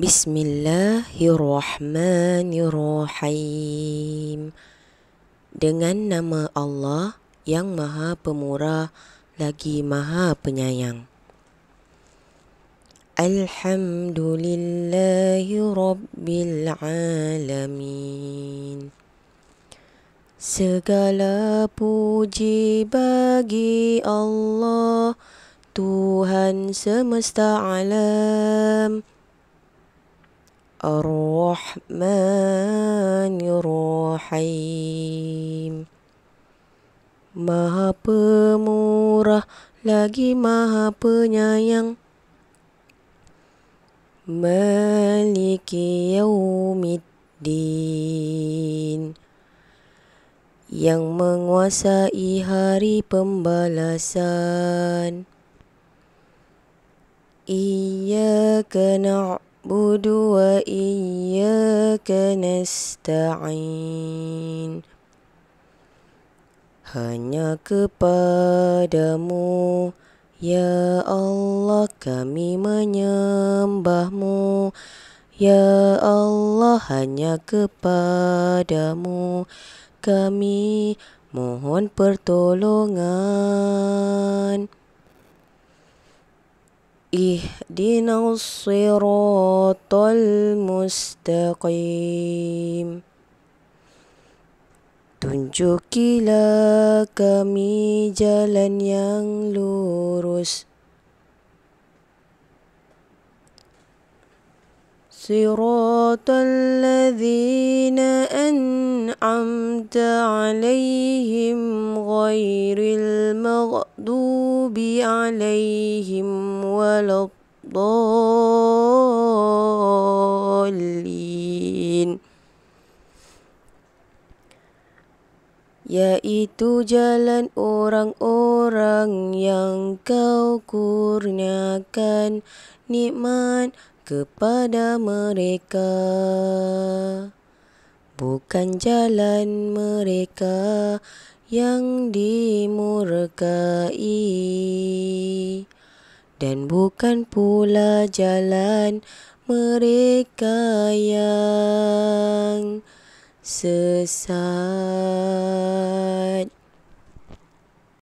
Bismillahirrahmanirrahim Dengan nama Allah yang maha pemurah lagi maha penyayang Alhamdulillahi Rabbil Alamin Segala puji bagi Allah Tuhan semesta alam Ar-Rahman Ar-Rahim Maha pemurah lagi maha penyayang Maliki Yaumiddin Yang menguasai hari pembalasan Iyaka na'ud نعبد وإياك نستعين Hanya kepadamu, Ya Allah kami menyembahmu Ya Allah hanya kepadamu kami mohon pertolongan Ihdina siratal mustaqim Tunjukilah kami jalan yang lurus صراط الذين أنعمت عليهم غير المغضوب عليهم ولا الضالين Yaitu jalan orang-orang yang kau kurniakan nikmat kepada mereka Bukan jalan mereka yang dimurkai Dan bukan pula jalan mereka yang sesat